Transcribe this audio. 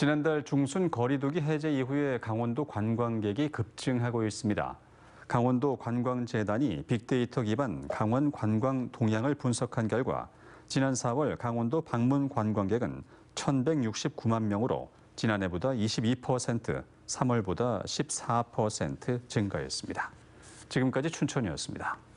지난달 중순 거리두기 해제 이후에 강원도 관광객이 급증하고 있습니다. 강원도 관광재단이 빅데이터 기반 강원 관광 동향을 분석한 결과 지난 4월 강원도 방문 관광객은 1,169만 명으로 지난해보다 22%, 3월보다 14% 증가했습니다. 지금까지 춘천이었습니다.